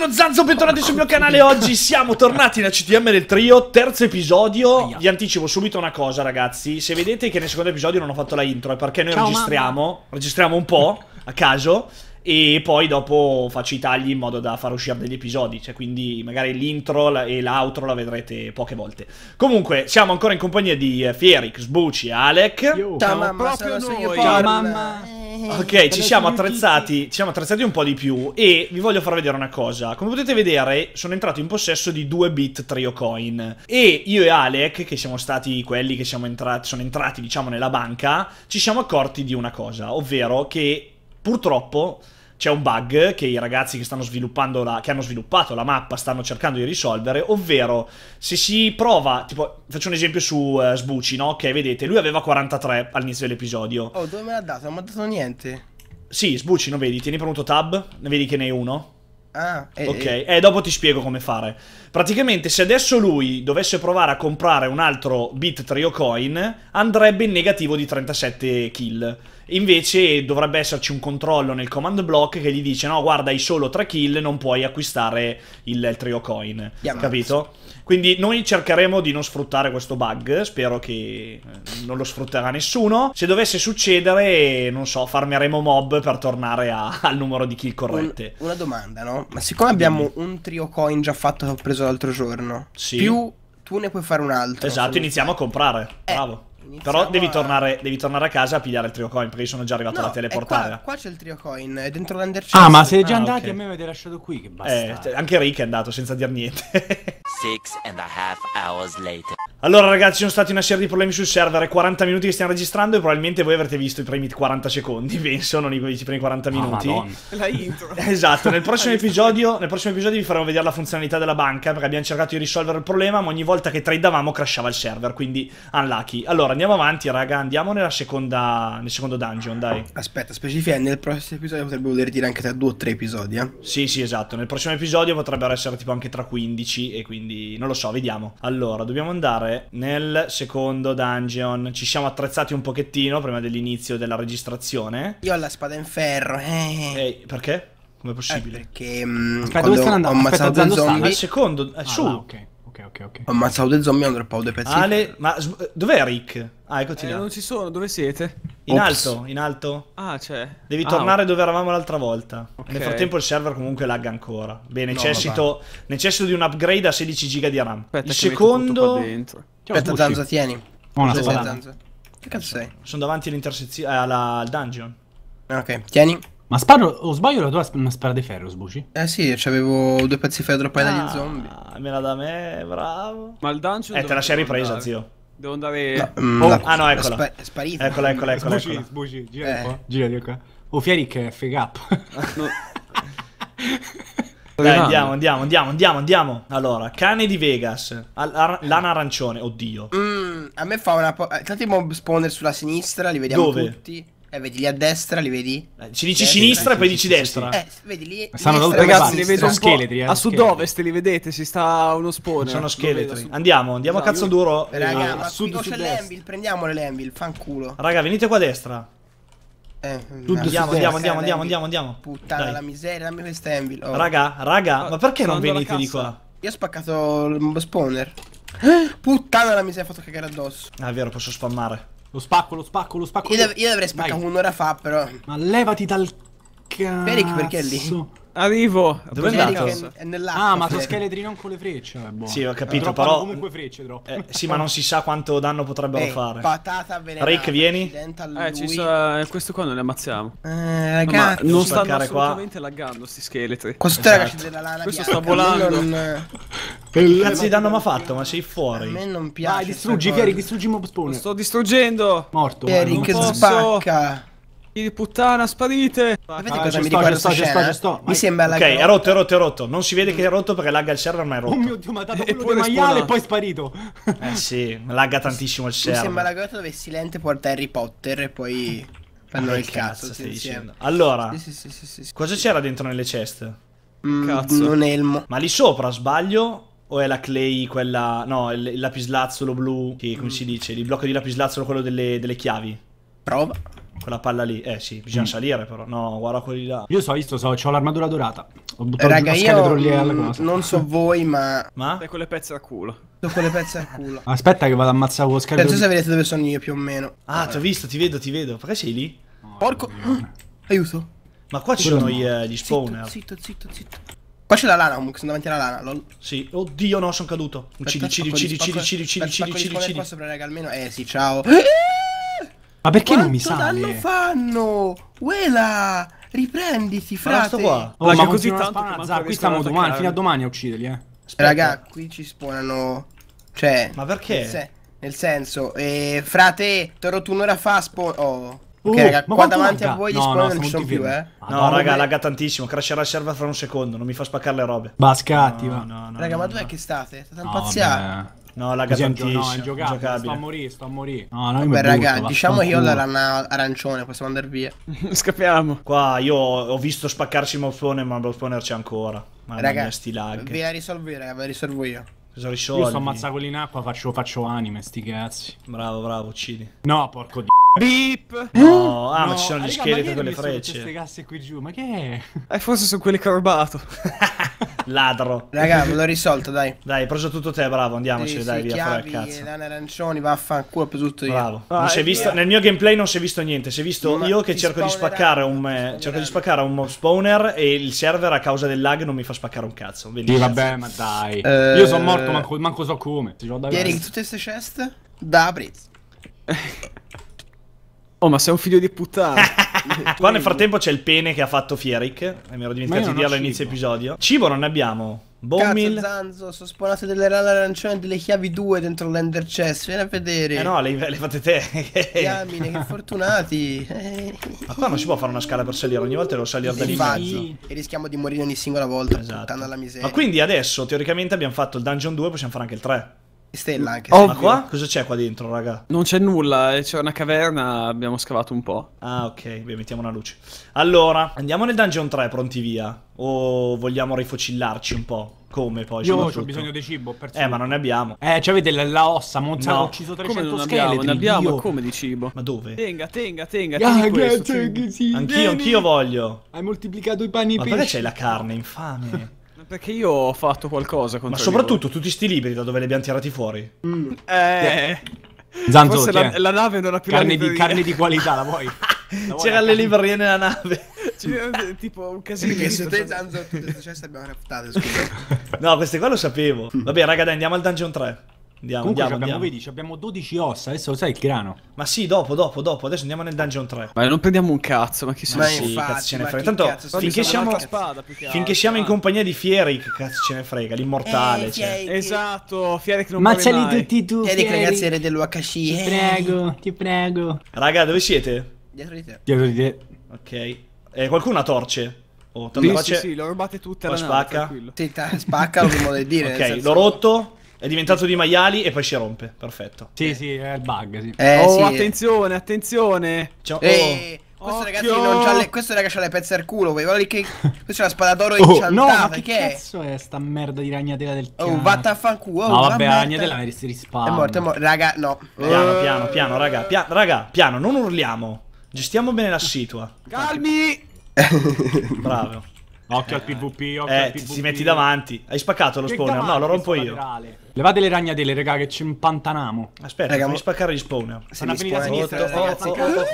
sono Zanzo, bentornati sul mio canale Oggi siamo tornati da CTM del trio, terzo episodio Vi anticipo subito una cosa ragazzi Se vedete che nel secondo episodio non ho fatto la intro È perché noi Ciao, registriamo, mamma. registriamo un po' a caso E poi dopo faccio i tagli in modo da far uscire degli episodi Cioè quindi magari l'intro e l'outro la vedrete poche volte Comunque siamo ancora in compagnia di eh, Fierix, Bucci e Alec Yo. Ciao, Ciao mamma, proprio noi Ciao mamma eh, ok, ci siamo attrezzati, ci siamo attrezzati un po' di più e vi voglio far vedere una cosa. Come potete vedere, sono entrato in possesso di due bit trio coin e io e Alec, che siamo stati quelli che siamo entrati, sono entrati, diciamo, nella banca, ci siamo accorti di una cosa, ovvero che purtroppo c'è un bug che i ragazzi che, stanno sviluppando la, che, hanno sviluppato la mappa stanno cercando di risolvere, ovvero se si prova, tipo, faccio un esempio su uh, Sbucci, no? Che vedete, lui aveva 43 all'inizio dell'episodio. Oh, dove me l'ha dato? Non mi ha dato niente. Sì, Sbucci, non vedi? Tieni premuto tab, ne vedi che ne hai uno? Ah, eh, ok, eh. e eh, dopo ti spiego come fare. Praticamente, se adesso lui dovesse provare a comprare un altro bit trio coin, andrebbe in negativo di 37 kill. Invece dovrebbe esserci un controllo nel command block che gli dice no guarda hai solo 3 kill, non puoi acquistare il, il trio coin, Diamante. capito? Quindi noi cercheremo di non sfruttare questo bug, spero che eh, non lo sfrutterà nessuno. Se dovesse succedere, non so, farmeremo mob per tornare a, al numero di kill corrette. Un, una domanda, no? Ma siccome abbiamo un trio coin già fatto che ho preso l'altro giorno, sì. più tu ne puoi fare un altro. Esatto, iniziamo a comprare. Eh. Bravo. Iniziamo Però devi, a... tornare, devi, tornare, a casa a pigliare il trio coin perché sono già arrivato no, alla teleportare. Qua, qua c'è il trio coin, è dentro l'underchest. Ah, ma siete già ah, andati okay. a me avete lasciato qui, che basta. Eh, anche Rick è andato senza dir niente. Six and a half hours later. Allora ragazzi, ci sono stati una serie di problemi sul server, è 40 minuti che stiamo registrando e probabilmente voi avrete visto i primi 40 secondi, penso, non i, primi 40 ah, minuti. Oh, la intro. Esatto, nel prossimo, episodio, nel prossimo episodio vi faremo vedere la funzionalità della banca perché abbiamo cercato di risolvere il problema ma ogni volta che tradeavamo crashava il server, quindi unlucky. Allora andiamo avanti raga, andiamo nella seconda, nel secondo dungeon, dai. Aspetta, specifica, nel prossimo episodio potrebbe voler dire anche tra due o tre episodi, eh? Sì, sì, esatto, nel prossimo episodio potrebbero essere tipo anche tra 15 e quindi non lo so, vediamo. Allora, dobbiamo andare fare nel secondo dungeon. Ci siamo attrezzati un pochettino prima dell'inizio della registrazione. Io ho la spada in ferro. Eh. Ehi, perché? Come possibile? Eh, perché mh, mm, Aspetta, dove sono andato? ho ammazzato due zombie. Al secondo, eh, ah, su. No, ok, ok, ok. Ho ammazzato due zombie e ho droppato due pezzi. Ale, ma eh, dov'è Rick? Ah, eccoci eh, là. non ci sono, dove siete? In Ops. alto, in alto. Ah, c'è. Devi ah, tornare dove eravamo l'altra volta. Okay. Nel frattempo il server comunque lagga ancora. Beh, necessito, no, necessito di un upgrade a 16 giga di RAM. Aspetta, il secondo... Aspetta, Zanza, tieni. Buona Zanza. Che cazzo sei? Sono davanti all'intersezione, eh, alla... al dungeon. Ah, ok, tieni. Ma sparo, o sbaglio la tua una spara di ferro, sbuci? Eh sì, c'avevo due pezzi di ferro droppati ah, dagli zombie. Me la da me, bravo. Ma il dungeon... Eh, te la sei ripresa, zio. Devo andare. No, mm, oh, la... Ah, no, eccola. Spa- sparita. Eccola, eccola, eccola. Sbucci, eccola. sbucci. Gira eh. di qua. Gira di qua. Oh, Fieri che fake up. no. Dai, andiamo, andiamo, andiamo, andiamo, andiamo. Allora, cane di Vegas. ar- eh. lana arancione, oddio. Mm, a me fa una eh, Tanti mob spawner sulla sinistra, li vediamo Dove? tutti. Eh, vedi lì a destra, li vedi? Eh, ci dici destra, eh, sinistra e poi dici destra. Eh, vedi lì. Stanno da ragazzi, li vedo un scheletri. Eh, a sud-ovest li vedete, si sta uno spawn. Sono scheletri. Andiamo, andiamo no, a esatto. cazzo io... duro. Eh, raga, ah, ma a sud c'è l'Envil, prendiamole l'Envil, fanculo. Raga, venite qua a destra. Eh, Tutto andiamo, andiamo, andiamo, andiamo, andiamo, andiamo. Puttana Dai. la miseria, dammi questa Envil. Oh. Raga, raga, oh, ma perché non venite di qua? Io ho spaccato il spawner. Puttana la miseria, fatto cagare addosso. Ah, è vero, posso spammare. Lo spacco, lo spacco, lo spacco. Io, io l'avrei spaccato un'ora fa, però. Ma levati dal cazzo. Peric perché è lì? Arrivo. Dove è andato? È nell'acqua. Ah, ma sono scheletri non con le frecce. Vabbè, eh, boh. Sì, ho capito, però. però comunque frecce troppo. Eh, sì, ma non si sa quanto danno potrebbero eh, fare. Patata avvelenata. Rick, vieni. Eh, ci sa... Eh, questo qua non li ammazziamo. Eh, ragazzi, no, non stanno assolutamente qua. laggando sti scheletri. Questo esatto. è la esatto. della lana Questo bianca. sta volando. Non... Cazzo di danno ma fatto, ma sei fuori. A me non piace. Vai, distruggi, Fieri, distruggi mob spawn. sto distruggendo. Morto. Fieri, che posso. spacca. Di puttana, sparite. Sapete ah, cosa mi sto, ricorda sto, eh? sto, sto, Mi sembra la Ok, è rotto, è rotto, è rotto. Non si vede che è rotto perché lagga il server, ma è rotto. Oh mio dio, ma ha dato quello di maiale e poi è sparito. Eh sì, lagga tantissimo il server. Mi sembra la grotta dove Silente porta Harry Potter e poi fanno il cazzo, stai dicendo. Allora, cosa c'era dentro nelle ceste? Mm, cazzo. Un elmo. Ma lì sopra, sbaglio, o è la clay quella... No, il, il lapislazzolo blu, che come mm. si dice? Il blocco di lapislazzolo, quello delle, delle chiavi. Prova. Quella palla lì, eh sì, bisogna mm. salire però. No, guarda quelli là. Io so, io sto, so, ho l'armatura dorata. Ho buttato Raga, io mh, non so voi, ma. Ma? E quelle pezze a culo. Sono quelle pezze a culo. Aspetta, che vado a ammazzare lo scherzo. Non cioè, so se vedete dove sono io più o meno. Ah, ti ho visto, ti vedo, ti vedo. Perché sei lì? Porco. aiuto. Ma qua ci sono gli, eh, gli spawner. Zitto, zitto, zitto. Qua c'è la lana comunque, sono davanti alla lana. Lol. Sì, oddio no, sono caduto. Uccidi, uccidi, uccidi, uccidi, uccidi, uccidi, uccidi, uccidi. qua sopra, raga, almeno. Eh sì, ciao. Eh! Ma perché Quanto non mi sale? Quanto danno fanno? Uela! Riprenditi, frate. Ma qua. Oh, ma così tanto che qui stiamo domani, fino a domani a ucciderli, eh. Raga, qui ci spawnano... Cioè... Ma perché? Nel senso, eh, frate, ho rotto un'ora fa a spawn... Oh uh, raga, qua davanti lagga? a voi gli no, no non ci sono più, eh. Madonna, no, raga, lagga tantissimo. Crasherà il server fra un secondo. Non mi fa spaccare le robe. Bascati, no, No, no, raga, ma dov'è che state? State impazziati. No, lagga Così tantissimo. No, è giocato, sto a morire, sto a morire. No, no, Vabbè, raga, diciamo che io ho la rana arancione, possiamo andare via. Scappiamo. Qua io ho visto spaccarsi il Mauspawner, ma Mauspawner c'è ancora. Ma raga, sti lag. Ve la risolvo io, raga, ve la risolvo io. risolvi? Io sto ammazzato in acqua, faccio, faccio anime, sti cazzi. Bravo, bravo, uccidi. No, porco di... Beep! No, ah, no, ma ci sono gli scheletri con le frecce. queste casse qui giù, ma che è? Eh, forse sono quelli che ho rubato. Ladro. Raga, me l'ho risolto, dai. Dai, ho preso tutto te, bravo, andiamoci, sì, dai, sì, via, chiavi, fuori cazzo. Lane arancioni, vaffanculo, ho preso tutto io. Bravo. Ah, non visto, nel mio gameplay non si è visto niente, si è visto ma io che cerco di spaccare un... Eh, cerco di spaccare un mob spawner e il server a causa del lag non mi fa spaccare un cazzo. Benissimo. Sì, vabbè, ma dai. Eh... Io sono morto, manco, manco so come. Ieri, tutte queste chest Da apri. Oh, ma sei un figlio di puttana. Qua nel frattempo c'è il pene che ha fatto Fieric. E mi ero dimenticato di dirlo all'inizio episodio. Cibo non ne abbiamo. Bommil. Cazzo, Zanzo, sono spawnato delle rane arancione e delle chiavi 2 dentro l'Ender Chest. Vieni a vedere. Eh no, le, le fate te. Diamine, che fortunati. Ma qua non si può fare una scala per salire. Ogni volta devo salire da lì. E rischiamo di morire ogni singola volta. Esatto. alla miseria. Ma quindi adesso, teoricamente, abbiamo fatto il Dungeon 2. Possiamo fare anche il 3. Stella anche oh, qua? Cosa c'è qua dentro, raga? Non c'è nulla, eh, c'è una caverna, abbiamo scavato un po'. Ah, ok, beh, mettiamo una luce. Allora, andiamo nel Dungeon 3, pronti via? O vogliamo rifocillarci un po'? Come poi? Io ho bisogno di cibo, per Eh, ma non ne abbiamo. Eh, cioè, vedi, la, la ossa, Monza no. ha ucciso 300 come non ne abbiamo, Dio. come di cibo? Ma dove? Tenga, tenga, tenga, yeah, tieni questo, sì, Anch'io, anch'io voglio. Hai moltiplicato i pani e i pesci. Ma perché c'hai la carne, infame? Perché io ho fatto qualcosa contro Ma soprattutto tutti sti libri da dove li abbiamo tirati fuori. Mm. Eh... Zanzo, Forse la, la, nave non ha più carne di, carne di qualità, la vuoi? C'era le librerie nella nave. tipo un casino. Perché se te Zanzo tutte le abbiamo craftate, no, queste qua lo sapevo. Vabbè, raga, dai, andiamo al dungeon 3. Andiamo, Comunque andiamo, abbiamo, andiamo. Vedi, abbiamo 12 ossa, adesso lo sai il grano. Ma sì, dopo, dopo, dopo, adesso andiamo nel dungeon 3. Ma non prendiamo un cazzo, ma chi sono? Ma sì, infatti, cazzo ce ne frega. Tanto cazzo, finché siamo, spada, finché siamo in compagnia di Fieric, cazzo ce ne frega, l'immortale. Eh, cioè. Esatto, Fieric non ma muore mai. Ma c'è tutti tu, Fieric. Fieric ragazzi era dell'UHC. Ti eh. prego, ti prego. Raga, dove siete? Dietro di te. Dietro di te. Ok. Eh, qualcuno ha torce? Oh, tanto sì, sì, le ho rubate tutte la spacca. Sì, spacca, lo vuole dire. Ok, l'ho rotto. È diventato di maiali e poi si rompe. Perfetto. Sì, sì, è il bug. Sì. Eh, oh, sì. attenzione, attenzione. Ciao. Eh, oh. questo, ragazzi, non c'ha le, questo raga c'ha le pezze al culo. Quello lì che. Questa è una spada d'oro oh, No, ma che, che cazzo è? è sta merda di ragnatela del cazzo? Oh, vaffanculo. Oh, no, vabbè, la ragnatela mi si risparmia. È morto, è morto. Raga, no. Piano, piano, piano, raga. Pia raga, piano, non urliamo. Gestiamo bene la situa. Calmi. Bravo. Occhio al PvP, occhio eh, al PvP. Ti, ti metti davanti. Hai spaccato lo spawner? No, lo rompo io. Laterale. Levate le ragnatele, raga, che ci impantanamo. Aspetta, raga, devi spaccare gli spawner. Sono appena a sinistra, oh, ragazzi, oh, oh,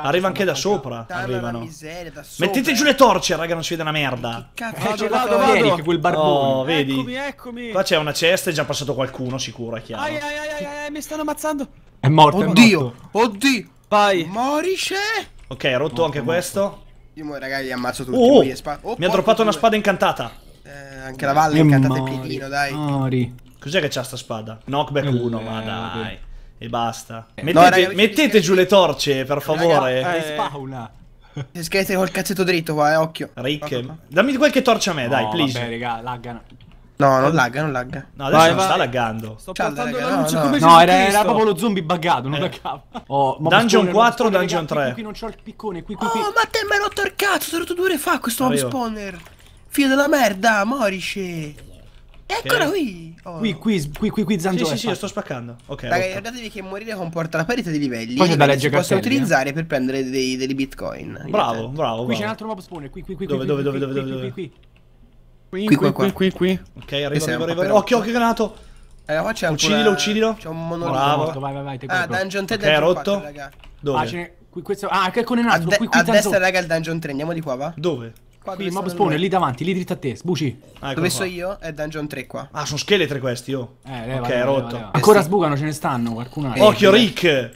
Arriva anche da sopra. Arrivano. Miseria, da sopra. Mettete giù le torce, raga, non si vede una merda. Che cazzo, eh, vado, vado, vado. quel barbone. Oh, vedi? Eccomi, eccomi. Qua c'è una cesta, è già passato qualcuno, sicuro, è chiaro. Ai, ai, ai, ai, mi stanno ammazzando. È morto, Oddio, oddio. Vai. Morisce. Ok, ha rotto anche questo. Io mo, ammazzo tutti. Oh, oh, oh mi ha droppato una spada incantata. Eh, anche la valle è incantata mori, dai. Mori. Cos'è che c'ha sta spada? Knockback 1, eh, ma eh, dai. E basta. Eh. mettete, no, raga, mettete giù le torce, per favore. Raga, eh, spawna. Scherzi col cazzetto dritto qua, eh, occhio. Rick, dammi qualche torcia a me, dai, please. Vabbè, raga, laggano. No, non lagga, non lagga. No, adesso vai, non vai. sta laggando. Sto Cialda, raga, la luce no, come no. no era, era, proprio lo zombie buggato, non eh. laggava. Oh, ma dungeon 4 dungeon 3? Qui, qui non c'ho il piccone, qui, qui, oh, qui. Oh, ma te mi hai rotto il cazzo, sono due ore fa questo home spawner. Figlio della merda, morisce. Eccola qui. Oh. Qui, qui, qui, qui, qui, Zanzo. Sì, sì, sì, io sto spaccando. Ok. Raga, guardatevi che morire comporta la parità di livelli. Poi c'è da leggere che possono eh. utilizzare per prendere dei, degli bitcoin. Bravo, bravo. Qui c'è un altro mob spawner, qui, qui, qui. Dove, dove, dove, dove, dove? Qui, qui, qui. Qui, qui, qui, qua, qui, qui, Ok, arrivo, arrivo, arrivo. Occhio, occhio, granato. Eh, qua c'è uccidilo, uccidilo. C'è un monolito. Bravo. Vai, vai, vai. Ah, dungeon 3 okay, rotto. 4, Dove? Ah, qui, questo... ah, che con un altro. A, qui, qui, a destra, raga, il dungeon 3. Andiamo di qua, va? Dove? Qua qui, mob spawn, lì davanti, lì dritto a te, sbuci. Ah, ecco Dove so io? È dungeon 3 qua. Ah, sono scheletri questi, oh. Eh, ok, rotto. Ancora sbucano, ce ne stanno, qualcuno. Eh, Occhio, Rick!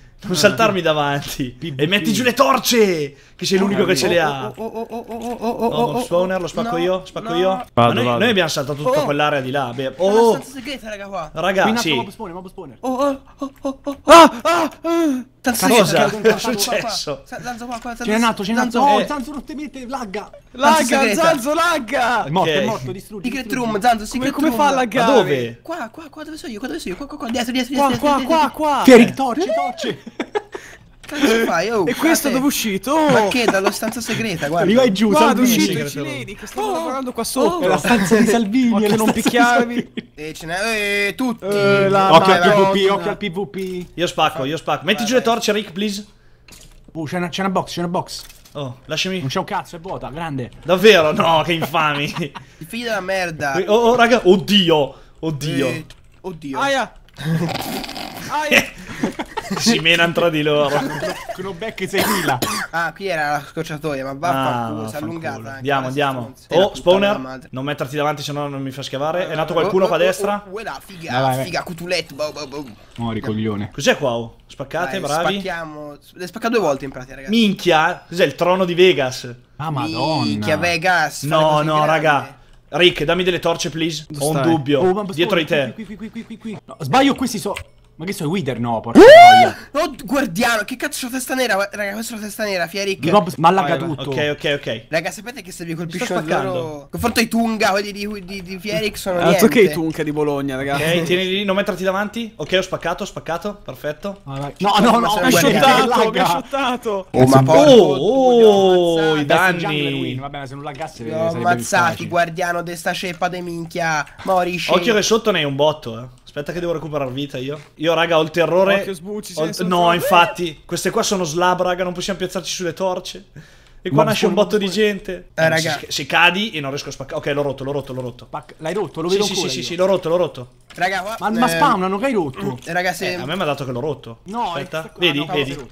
Non saltarmi davanti. e metti giù le torce. Che sei l'unico che ce le ha. Oh, oh, oh, oh, Stoner, lo spacco io. Spacco io. Ma noi, abbiamo saltato tutta quell'area di là. oh, Segreta, raga, qua. Ragazzi. Mob spawner, mob spawner. Oh, oh, oh, oh, oh. Ah, ah, ah. Tanzo cosa? È successo? Zanzo qua, qua, C'è nato, c'è nato. Oh, Zanzo eh, eh. rottamente lagga. Lagga, Zanzo lagga. È morto, è morto, distruggi. Secret room, Zanzo, secret room. Come fa a laggare? dove? Qua, qua, qua, dove sono io? Qua, dove sono io? Qua, qua, qua, dietro, dietro, dietro. Qua, qua, qua, qua. Che eh. torci, torci. cazzo fai? Oh, e questo dove è uscito? Ma oh. che? Dalla stanza segreta, guarda. Arriva giù, guarda, uscito i cileni che stanno oh, lavorando qua sotto. Oh, la stanza di Salvini, che non picchiavi. E eh, ce n'è eh, tutti. Eh, la, occhio al PvP, occhio al PvP. Io spacco, io spacco. Metti giù le torce, Rick, please. Oh, c'è una, una box, c'è una box. Oh, lasciami. Non c'è un cazzo, è vuota, grande. Davvero? No, che infami. Figli della merda. Oh, oh, raga, oddio. Oddio. Eh, oddio. Aia. Aia si menano tra di loro. Con un Knockback 6000. Ah, qui era la scocciatoia, ma vaffanculo, ah, si è allungata. Andiamo, andiamo. Oh, spawner, non metterti davanti se no non mi fa schiavare. È eh, nato oh, qualcuno oh, qua a oh, destra? Guarda, figa, figa, cutuletto, boh, boh, boh. Mori, coglione. Cos'è qua? Spaccate, bravi. Spacchiamo. Le spacca due volte in pratica, ragazzi. Minchia, cos'è il trono di Vegas? Ah, madonna. Minchia, Vegas. No, no, raga. Rick, dammi delle torce, please. Ho un dubbio. Dietro di te. Qui, qui, qui, qui, qui. Sbaglio, questi sono... Ma che so, Wither no, porca uh! oh, guardiano, che cazzo la testa nera, raga, questa è la testa nera, Fieric. Bob, ma allaga tutto. Ok, ok, ok. Raga, sapete che se vi colpiscono loro... Confronto i Tunga, quelli di, di, di Fieric sono ah, niente. Ok, i Tunga di Bologna, raga. Ok, tieni lì, non metterti davanti. Ok, ho spaccato, ho spaccato, perfetto. Ah, no, no, no, no, mi ha shottato, mi ha shottato. Oh, ma oh, porco. Oh, oh i danni. Va bene, se non laggassi Li eh, ho ammazzati, guardiano, de sta ceppa de minchia. Morisci. Occhio che sotto ne hai un botto, eh. Aspetta che devo recuperare vita io. Io, raga, ho il terrore... Oh, sbucci, ho il... No, infatti. Queste qua sono slab, raga. Non possiamo piazzarci sulle torce. E qua nasce un botto di gente. Eh, raga. Se cadi e non riesco a spaccare. Ok, l'ho rotto, l'ho rotto, l'ho rotto. L'hai rotto, lo vedo sì, Sì, sì, sì, l'ho rotto, l'ho rotto. Raga, qua... Ma, ma eh, spawnano che hai rotto. Eh, raga, se... Eh, a me mi ha dato che l'ho rotto. No, Aspetta. Ecco, vedi, no, vedi.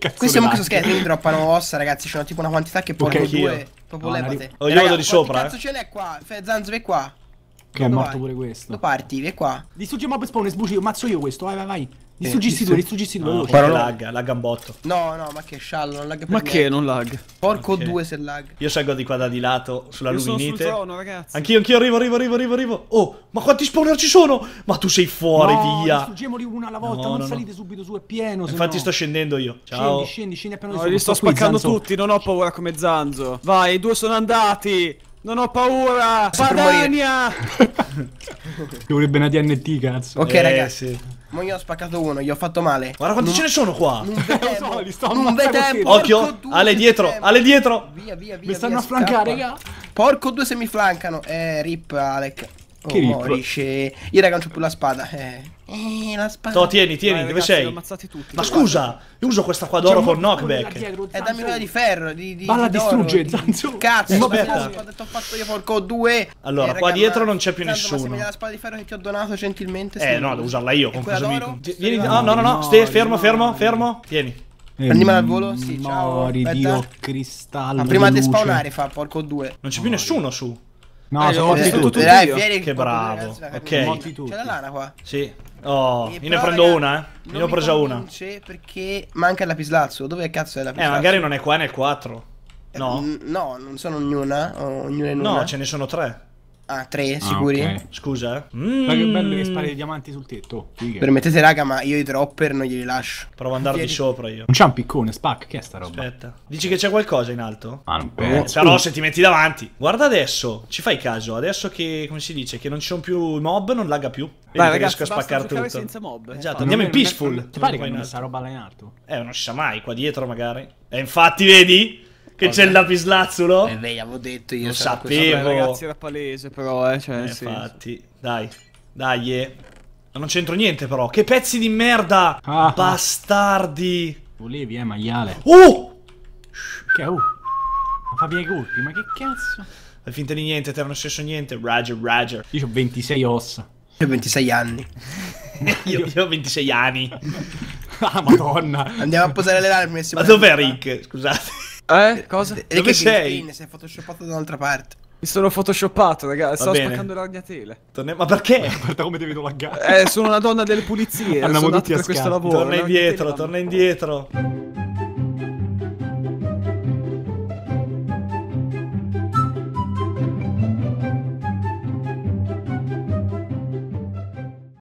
Questi sono questo scherzo, mi droppano ossa, ragazzi. C'è tipo una quantità che porco okay, due. Proprio no, levate. Oh, io raga, vado di sopra. Che cazzo eh. ce n'è qua? Zanzo è qua. Che è morto vai? pure questo. Lo parti, vieni qua. Distruggi il mob spawn e sbuci, mazzo io questo, vai vai vai. Distruggissi eh, due, distruggissi due. però no. lagga, lagga un botto. No, no, ma che sciallo, non lagga per Ma niente. che non lagga? Porco okay. due se lagga. Io salgo di qua da di lato, sulla Io luminite. Sono sul trono, ragazzi. Anch'io, anch'io arrivo, arrivo, arrivo, arrivo, arrivo. Oh, ma quanti spawner ci sono? Ma tu sei fuori, no, via. distruggemoli uno alla volta, no, non no, salite subito su, è pieno. Infatti no. sto scendendo io. Ciao. Scendi, scendi, scendi appena no, li sto spaccando tutti, non ho paura come Zanzo. Vai, i due sono andati. Non ho paura! Padania! Ci vorrebbe una DNT, cazzo. Ok, eh, ragazzi. Sì. Ma io ho spaccato uno, gli ho fatto male. Guarda quanti non... ce ne sono qua! Non vedevo, so, Occhio! Ale dietro, Ale dietro! Via, via, via. Mi stanno via, a flancare, raga. Porco due se mi flancano. Eh, rip, Alec. Oh, che rip? Morisce. Io raga non c'ho più la spada. Eh. Eh, la spada. No, tieni, tieni, Vai, dove ragazzi, sei? ammazzati tutti. Ma scusa, io uso questa qua d'oro con knockback. È eh, dammi quella di ferro, di, di Balla di distrugge, Zanzio. Cazzo, aspetta. Ho detto ho fatto io porco due. Allora, eh, qua dietro non c'è più nessuno. Ma se mi la spada di ferro che ti ho donato gentilmente. Eh, no, devo usarla io, con cosa Vieni, no, no, no, no, stai fermo, fermo, fermo. Tieni. Prendimela eh, al volo? Sì, ciao. Mori, Dio, cristallo. Ma prima di spawnare fa porco due. Non c'è più nessuno su. No, sono morti tutti. vieni. Che bravo. Ok. C'è la lana qua. Sì. Oh, eh, io ne prendo una, eh. Ne ho presa una. Perché manca il lapislazzo. Dove cazzo è la eh, lapislazzo? Eh, magari non è qua nel 4. Eh, no. No, non sono ognuna. Ognuna in una. No, ce ne sono tre. Ah, tre, sicuri? okay. Scusa. Mm. Ma che bello che mm. spari i diamanti sul tetto. Fighe. Permettete, raga, ma io i dropper non glieli lascio. Provo ad andare di sopra io. Non c'è un piccone, Spack, che è sta roba? Aspetta. Dici che c'è qualcosa in alto? Ah, non eh, penso. Eh, però se ti metti davanti. Guarda adesso, ci fai caso, adesso che, come si dice, che non ci sono più mob, non lagga più. Vai, Vedi ragazzi, riesco a spaccare tutto. senza mob. Esatto, ah, andiamo in peaceful. Ti pare che non sta roba là in alto? Eh, non si sa mai, qua dietro magari. E eh, infatti, vedi? Che c'è il lapislazzulo? Eh beh, avevo detto io. Lo sapevo. ragazzi, era palese però, eh. Cioè, eh infatti, dai. Dai, eh. Non c'entro niente però. Che pezzi di merda! Ah, ah. Bastardi! Volevi, eh, maiale. Uh! Che uh! Ma fa via i colpi, ma che cazzo? Fai finta di niente, te non stesso niente. Roger, Roger. Io ho 26 ossa. Io ho 26 anni. io, io ho 26 anni. ah, madonna. Andiamo a posare le armi. Ma dov'è Rick? Scusate. Eh? eh? Cosa? Eh, Dove Dove sei? Green, sei photoshoppato da un'altra parte. Mi sono photoshoppato, ragazzi. Sto spaccando le ragnatele. Torne... Ma perché? Guarda come ti laggare. Eh, sono una donna delle pulizie. Andiamo tutti a per scan. questo lavoro. Torna indietro, torna indietro.